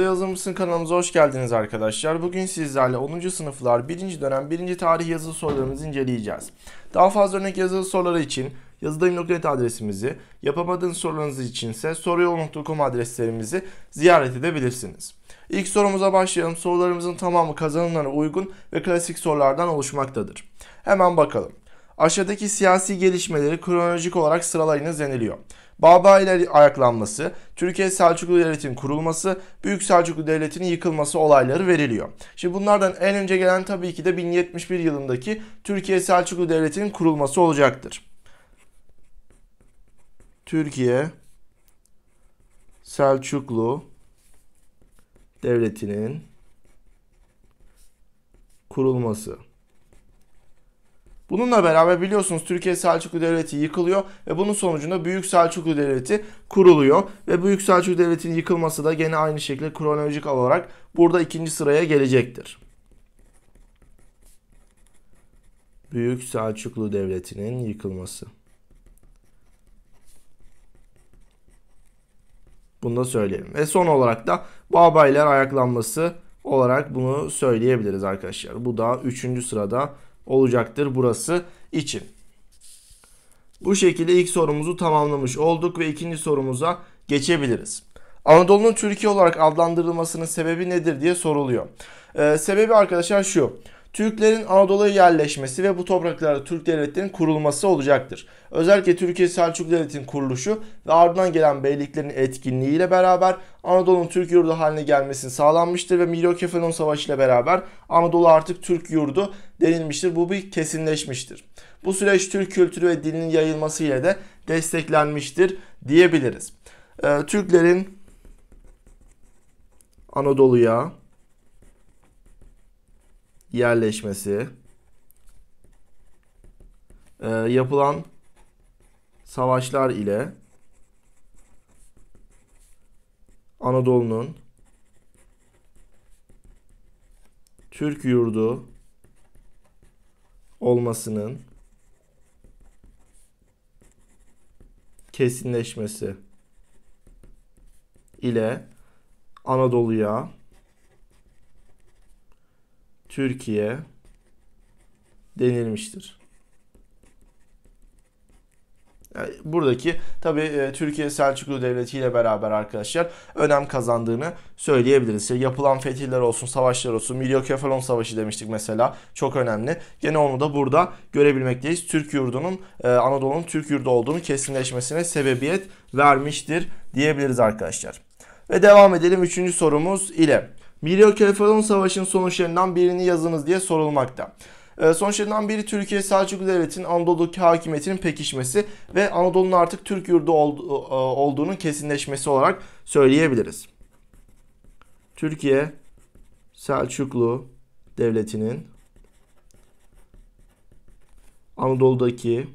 Yazılı mısın kanalımıza hoş geldiniz arkadaşlar. Bugün sizlerle 10. sınıflar 1. dönem 1. tarih yazılı sorularımızı inceleyeceğiz. Daha fazla örnek yazılı soruları için yazıdayım.net adresimizi, yapamadığınız sorularınız içinse soruyol.com adreslerimizi ziyaret edebilirsiniz. İlk sorumuza başlayalım. Sorularımızın tamamı kazanımlara uygun ve klasik sorulardan oluşmaktadır. Hemen bakalım. Aşağıdaki siyasi gelişmeleri kronolojik olarak sıralayınız deniliyor. Babailer ayaklanması, Türkiye Selçuklu Devleti'nin kurulması, Büyük Selçuklu Devleti'nin yıkılması olayları veriliyor. Şimdi bunlardan en önce gelen tabii ki de 1071 yılındaki Türkiye Selçuklu Devleti'nin kurulması olacaktır. Türkiye Selçuklu Devleti'nin kurulması. Bununla beraber biliyorsunuz Türkiye Selçuklu Devleti yıkılıyor ve bunun sonucunda Büyük Selçuklu Devleti kuruluyor. Ve Büyük Selçuklu Devleti'nin yıkılması da gene aynı şekilde kronolojik olarak burada ikinci sıraya gelecektir. Büyük Selçuklu Devleti'nin yıkılması. Bunu da söyleyelim. Ve son olarak da Babaylar ayaklanması olarak bunu söyleyebiliriz arkadaşlar. Bu da üçüncü sırada olacaktır burası için. Bu şekilde ilk sorumuzu tamamlamış olduk ve ikinci sorumuza geçebiliriz. Anadolu'nun Türkiye olarak adlandırılmasının sebebi nedir diye soruluyor. Ee, sebebi arkadaşlar şu. Türklerin Anadolu'ya yerleşmesi ve bu topraklarda Türk devletinin kurulması olacaktır. Özellikle Türkiye Selçuk Devleti'nin kuruluşu ve ardından gelen beyliklerin etkinliğiyle beraber Anadolu'nun Türk yurdu haline gelmesini sağlanmıştır ve Milyokefalon Savaşı ile beraber Anadolu artık Türk yurdu denilmiştir. Bu bir kesinleşmiştir. Bu süreç Türk kültürü ve dilinin yayılması ile de desteklenmiştir diyebiliriz. Ee, Türklerin Anadolu'ya yerleşmesi, e, yapılan savaşlar ile Anadolu'nun Türk yurdu olmasının kesinleşmesi ile Anadolu'ya Türkiye denilmiştir. Yani buradaki tabi e, Türkiye Selçuklu Devleti ile beraber arkadaşlar önem kazandığını söyleyebiliriz. Ya yapılan fetihler olsun, savaşlar olsun, Milyokefalon Savaşı demiştik mesela çok önemli. Gene onu da burada görebilmekteyiz. Türk yurdunun e, Anadolu'nun Türk yurdu olduğunu kesinleşmesine sebebiyet vermiştir diyebiliriz arkadaşlar. Ve devam edelim 3. sorumuz ile. Milyokefalon Savaşı'nın sonuçlarından birini yazınız diye sorulmakta. Ee, sonuçlarından biri Türkiye Selçuklu Devleti'nin Anadolu'daki hakimiyetinin pekişmesi ve Anadolu'nun artık Türk yurdu e, olduğunun kesinleşmesi olarak söyleyebiliriz. Türkiye Selçuklu Devleti'nin Anadolu'daki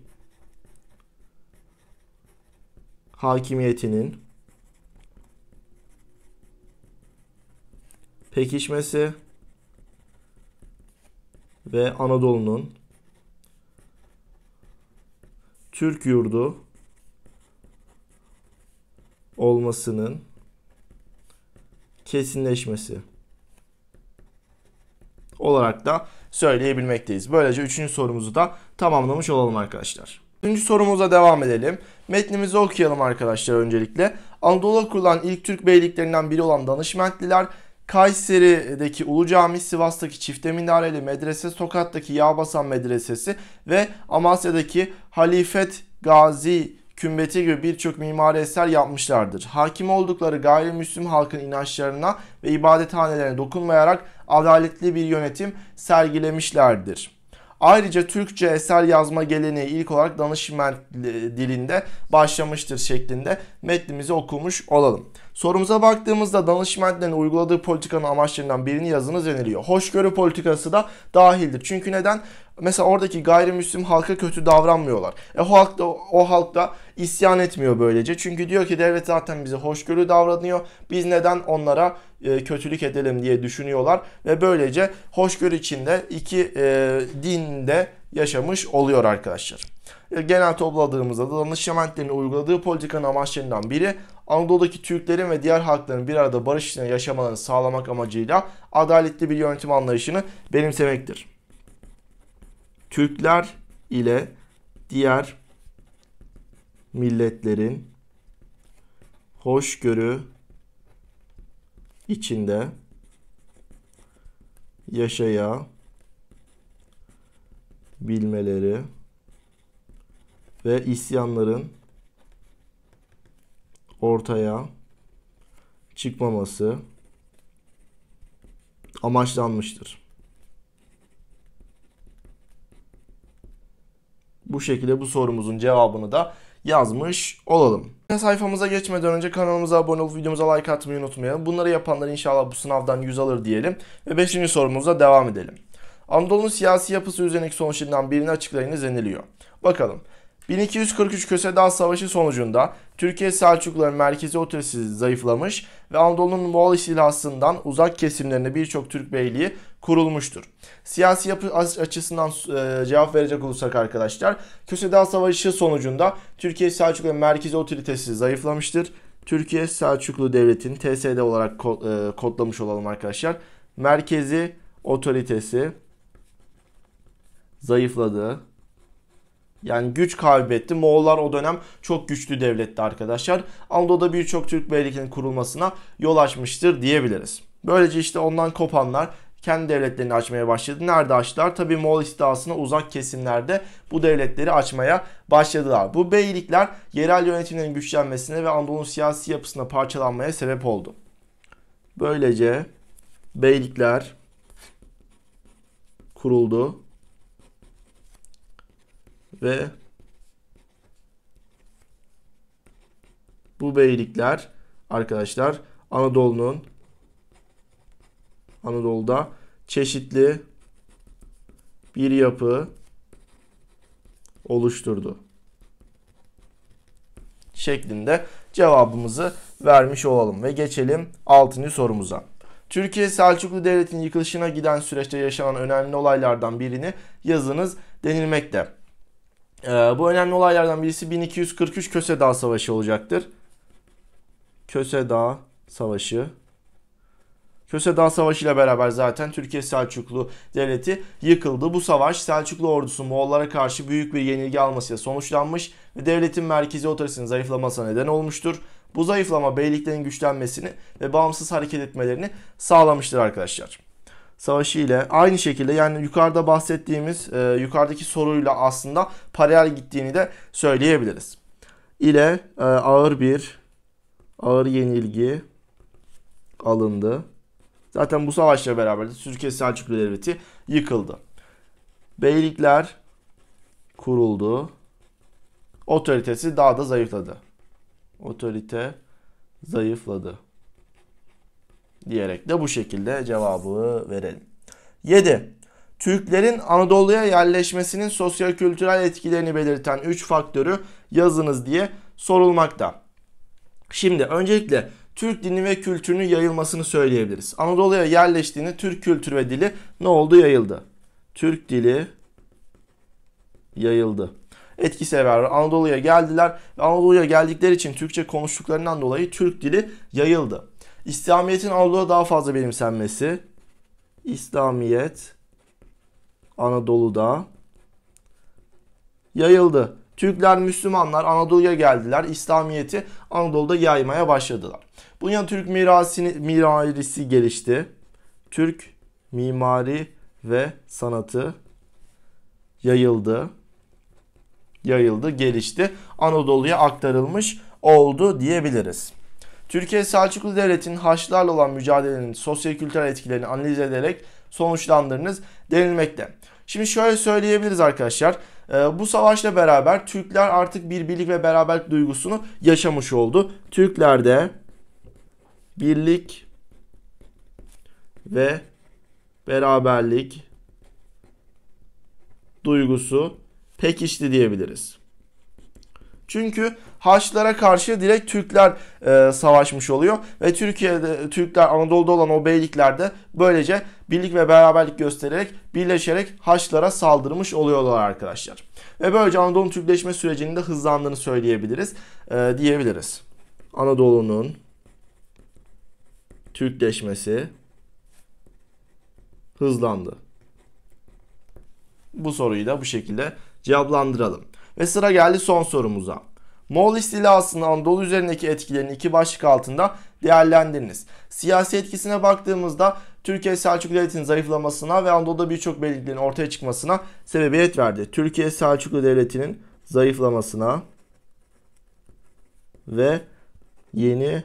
hakimiyetinin pekişmesi ve Anadolu'nun Türk yurdu olmasının kesinleşmesi olarak da söyleyebilmekteyiz. Böylece üçüncü sorumuzu da tamamlamış olalım arkadaşlar. Üçüncü sorumuza devam edelim. Metnimizi okuyalım arkadaşlar öncelikle. Anadolu'da kurulan ilk Türk beyliklerinden biri olan Danışmentliler Kayseri'deki Ulu Cami, Sivas'taki Çifte Minareli Medrese, Tokat'taki Yağbasan Medresesi ve Amasya'daki Halifet Gazi kümbeti gibi birçok mimari eser yapmışlardır. Hakim oldukları gayrimüslim halkın inançlarına ve ibadethanelerine dokunmayarak adaletli bir yönetim sergilemişlerdir. Ayrıca Türkçe eser yazma geleneği ilk olarak danışman dilinde başlamıştır şeklinde metnimizi okumuş olalım. Sorumuza baktığımızda danışmanların uyguladığı politikanın amaçlarından birini yazınız deniliyor. Hoşgörü politikası da dahildir. Çünkü neden? Mesela oradaki gayrimüslim halka kötü davranmıyorlar. E o halk da, o halk da isyan etmiyor böylece. Çünkü diyor ki devlet zaten bize hoşgörü davranıyor. Biz neden onlara e, kötülük edelim diye düşünüyorlar ve böylece hoşgörü içinde iki e, dinde yaşamış oluyor arkadaşlar. E, genel topladığımızda da Danışmentlerin uyguladığı politikanın amaçlarından biri Anadolu'daki Türklerin ve diğer halkların bir arada barış içinde yaşamalarını sağlamak amacıyla adaletli bir yönetim anlayışını benimsemektir. Türkler ile diğer milletlerin hoşgörü içinde yaşaya bilmeleri ve isyanların ortaya çıkmaması amaçlanmıştır. Bu şekilde bu sorumuzun cevabını da yazmış olalım. Sayfamıza geçmeden önce kanalımıza abone olup videomuza like atmayı unutmayalım. Bunları yapanlar inşallah bu sınavdan 100 alır diyelim. Ve 5. sorumuza devam edelim. Anadolu'nun siyasi yapısı üzerindeki sonuçlarından birini açıklayın deniliyor. Bakalım. 1243 Köse Kösedağ Savaşı sonucunda Türkiye Selçukluların merkezi otoritesi zayıflamış ve Anadolu'nun Moğol silahsından uzak kesimlerine birçok Türk beyliği kurulmuştur. Siyasi yapı açısından e, cevap verecek olursak arkadaşlar, Köse Kösedağ Savaşı sonucunda Türkiye Selçukluların merkezi otoritesi zayıflamıştır. Türkiye Selçuklu Devleti'ni TSD olarak e, kodlamış olalım arkadaşlar. Merkezi otoritesi zayıfladı yani güç kaybetti. Moğollar o dönem çok güçlü devletti arkadaşlar. Anadolu'da birçok Türk beyliklerinin kurulmasına yol açmıştır diyebiliriz. Böylece işte ondan kopanlar kendi devletlerini açmaya başladı. Nerede açtılar? Tabi Moğol istilasına uzak kesimlerde bu devletleri açmaya başladılar. Bu beylikler yerel yönetimlerin güçlenmesine ve Anadolu'nun siyasi yapısına parçalanmaya sebep oldu. Böylece beylikler kuruldu ve bu beylikler arkadaşlar Anadolu'nun Anadolu'da çeşitli bir yapı oluşturdu. Şeklinde cevabımızı vermiş olalım ve geçelim 6. sorumuza. Türkiye Selçuklu Devleti'nin yıkılışına giden süreçte yaşanan önemli olaylardan birini yazınız denilmekte. Ee, bu önemli olaylardan birisi 1243 Köse Dağ Savaşı olacaktır. Köse Dağ Savaşı. Köse Dağ Savaşı ile beraber zaten Türkiye Selçuklu Devleti yıkıldı. Bu savaş Selçuklu ordusu Moğollara karşı büyük bir yenilgi almasıyla sonuçlanmış ve devletin merkezi otoritesinin zayıflamasına neden olmuştur. Bu zayıflama beyliklerin güçlenmesini ve bağımsız hareket etmelerini sağlamıştır arkadaşlar savaşı ile aynı şekilde yani yukarıda bahsettiğimiz e, yukarıdaki soruyla aslında paralel gittiğini de söyleyebiliriz. İle e, ağır bir ağır yenilgi alındı. Zaten bu savaşla beraber de Türkiye Selçuklu Devleti yıkıldı. Beylikler kuruldu. Otoritesi daha da zayıfladı. Otorite zayıfladı diyerek de bu şekilde cevabı verelim. 7. Türklerin Anadolu'ya yerleşmesinin sosyo-kültürel etkilerini belirten 3 faktörü yazınız diye sorulmakta. Şimdi öncelikle Türk dini ve kültürünün yayılmasını söyleyebiliriz. Anadolu'ya yerleştiğini, Türk kültürü ve dili ne oldu yayıldı. Türk dili yayıldı. Etki severler Anadolu'ya geldiler ve Anadolu'ya geldikleri için Türkçe konuştuklarından dolayı Türk dili yayıldı. İslamiyet'in Anadolu'da daha fazla benimsenmesi. İslamiyet Anadolu'da yayıldı. Türkler, Müslümanlar Anadolu'ya geldiler. İslamiyet'i Anadolu'da yaymaya başladılar. Bunun yanı Türk mirasini, mimarisi gelişti. Türk mimari ve sanatı yayıldı. Yayıldı, gelişti. Anadolu'ya aktarılmış oldu diyebiliriz. Türkiye Selçuklu Devleti'nin Haçlılarla olan mücadelenin sosyokültürel etkilerini analiz ederek sonuçlandırınız denilmekte. Şimdi şöyle söyleyebiliriz arkadaşlar. E, bu savaşla beraber Türkler artık bir birlik ve beraberlik duygusunu yaşamış oldu. Türklerde birlik ve beraberlik duygusu pekişti diyebiliriz. Çünkü Haçlılara karşı direkt Türkler e, savaşmış oluyor ve Türkiye'de Türkler Anadolu'da olan o beyliklerde böylece birlik ve beraberlik göstererek birleşerek Haçlılara saldırmış oluyorlar arkadaşlar. Ve böylece Anadolu'nun Türkleşme sürecinin de hızlandığını söyleyebiliriz, e, diyebiliriz. Anadolu'nun Türkleşmesi hızlandı. Bu soruyu da bu şekilde cevaplandıralım. Ve sıra geldi son sorumuza. Moğol istilasının Anadolu üzerindeki etkilerini iki başlık altında değerlendiriniz. Siyasi etkisine baktığımızda Türkiye Selçuklu Devleti'nin zayıflamasına ve Anadolu'da birçok belirliklerin ortaya çıkmasına sebebiyet verdi. Türkiye Selçuklu Devleti'nin zayıflamasına ve yeni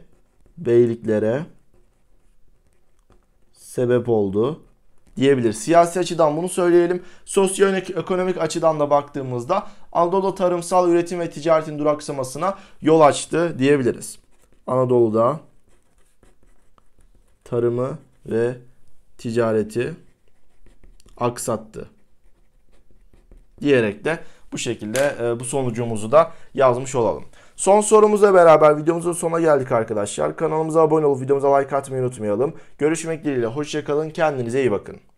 beyliklere sebep oldu diyebilir. Siyasi açıdan bunu söyleyelim. Sosyoekonomik açıdan da baktığımızda Anadolu tarımsal üretim ve ticaretin duraksamasına yol açtı diyebiliriz. Anadolu'da tarımı ve ticareti aksattı diyerek de bu şekilde e, bu sonucumuzu da yazmış olalım. Son sorumuzla beraber videomuzun sona geldik arkadaşlar. Kanalımıza abone olup videomuza like atmayı unutmayalım. Görüşmek dileğiyle hoşçakalın kendinize iyi bakın.